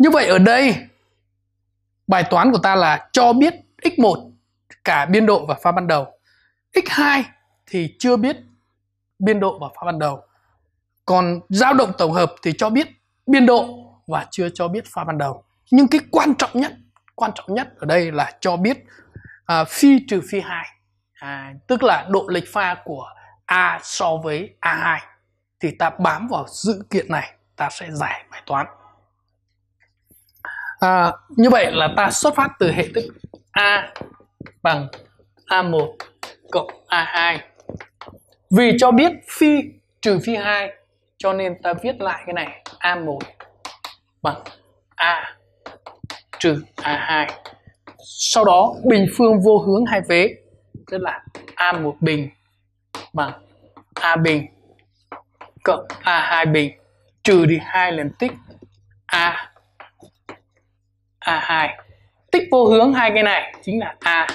Như vậy ở đây bài toán của ta là cho biết x1 cả biên độ và pha ban đầu. x2 thì chưa biết biên độ và pha ban đầu. Còn dao động tổng hợp thì cho biết biên độ và chưa cho biết pha ban đầu. Nhưng cái quan trọng nhất, quan trọng nhất ở đây là cho biết à, phi trừ phi 2. À, tức là độ lệch pha của A so với A2 thì ta bám vào dữ kiện này ta sẽ giải bài toán à, như vậy là ta xuất phát từ hệ thức a bằng a1 cộng a2 vì cho biết phi trừ phi 2 cho nên ta viết lại cái này a1 bằng a trừ a2 sau đó bình phương vô hướng hai vế tức là a1 bình bằng a bình cộng a2 bình trừ đi hai lần tích a A2 tích vô hướng hai cái này chính là A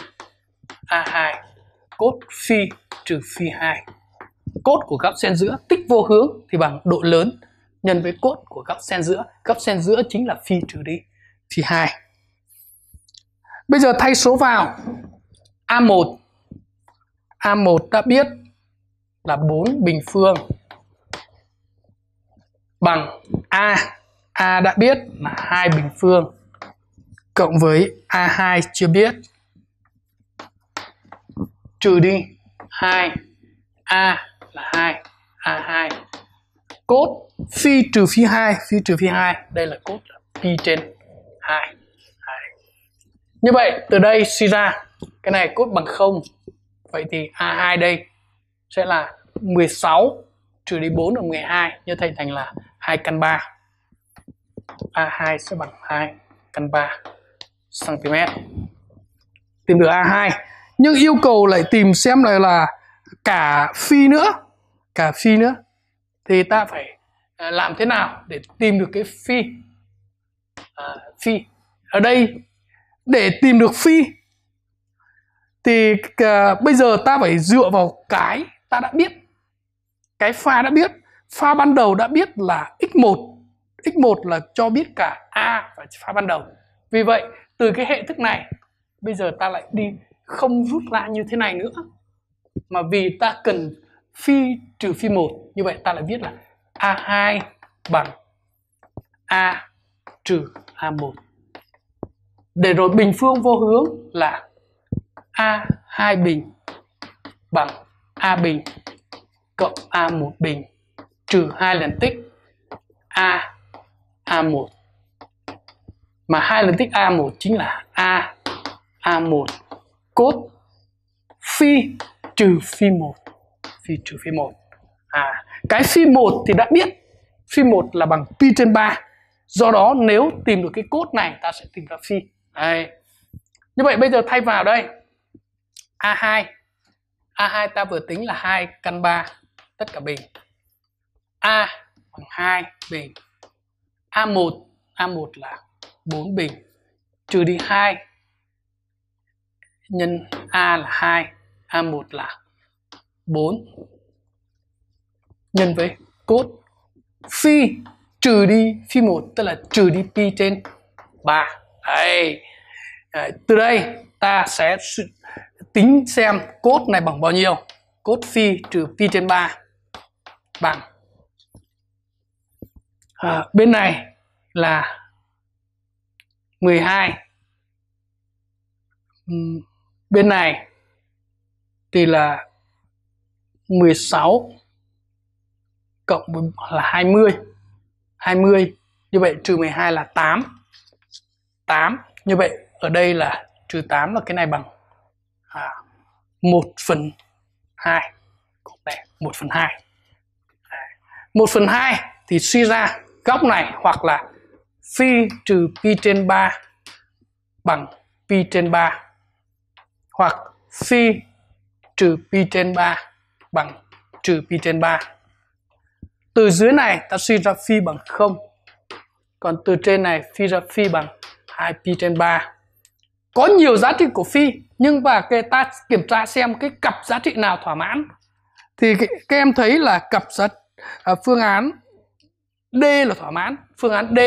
A2 cốt phi trừ phi 2 cốt của góc xen giữa tích vô hướng thì bằng độ lớn nhân với cốt của góc xen giữa góc xen giữa chính là phi trừ đi phi 2 bây giờ thay số vào A1 A1 đã biết là 4 bình phương bằng A A đã biết là hai bình phương cộng với A2 chưa biết trừ đi 2 A là 2 A2 cốt phi trừ phi 2 phi trừ phi 2 đây là cốt là pi trên 2 như vậy từ đây suy ra cái này cốt bằng 0. Vậy thì A2 đây sẽ là 16 trừ đi 4 là 12 như thành thành là 2 căn 3. A2 sẽ bằng 2 căn 3 cm tìm được A2 nhưng yêu cầu lại tìm xem lại là cả phi nữa cả phi nữa thì ta phải à, làm thế nào để tìm được cái phi à, phi ở đây để tìm được phi thì à, bây giờ ta phải dựa vào cái ta đã biết cái pha đã biết pha ban đầu đã biết là x1 x1 là cho biết cả a và pha ban đầu vì vậy từ cái hệ thức này bây giờ ta lại đi không rút ra như thế này nữa mà vì ta cần phi trừ phi 1 như vậy ta lại viết là A2 bằng A trừ A1 để rồi bình phương vô hướng là A2 bình bằng A bình cộng A1 bình trừ 2 lần tích A A1 mà hai lần tích A1 chính là A A1 cốt phi trừ phi 1 phi trừ phi 1 à cái phi 1 thì đã biết phi 1 là bằng pi trên 3 do đó nếu tìm được cái cốt này ta sẽ tìm ra phi đây như vậy bây giờ thay vào đây A2 A2 ta vừa tính là 2 căn 3 tất cả bình A bằng 2 bình A1 A1 là 4 bình trừ đi 2 nhân A là 2 A1 là 4 nhân với cốt phi trừ đi phi 1 tức là trừ đi pi trên 3 đấy từ đây ta sẽ tính xem cốt này bằng bao nhiêu cốt phi trừ pi trên 3 bằng à, bên này là 12 ừ, bên này thì là 16 cộng là 20 20 như vậy trừ 12 là 8 8 như vậy ở đây là trừ 8 là cái này bằng à, 1 phần 2 này 1 phần 2 1 phần 2 thì suy ra góc này hoặc là phi trừ pi trên 3 bằng pi trên 3 hoặc phi trừ pi trên 3 bằng trừ pi trên 3. Từ dưới này ta suy ra phi bằng 0. Còn từ trên này phi ra phi bằng 2 pi trên 3. Có nhiều giá trị của phi nhưng mà cái ta kiểm tra xem cái cặp giá trị nào thỏa mãn. Thì các em thấy là cặp giá, à, phương án D là thỏa mãn, phương án D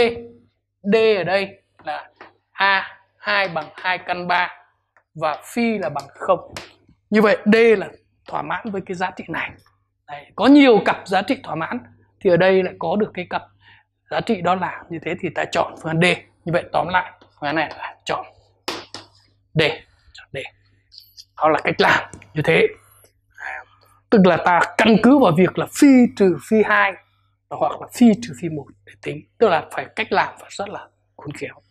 D ở đây là A 2 bằng 2 căn 3 và phi là bằng 0. Như vậy D là thỏa mãn với cái giá trị này. Đấy, có nhiều cặp giá trị thỏa mãn thì ở đây lại có được cái cặp giá trị đó là như thế thì ta chọn phương án D. Như vậy tóm lại phương án này là chọn D. Chọn D. Đó là cách làm như thế. Tức là ta căn cứ vào việc là phi trừ phi 2 hoặc là phi trừ phi một để tính tức là phải cách làm và rất là khôn khéo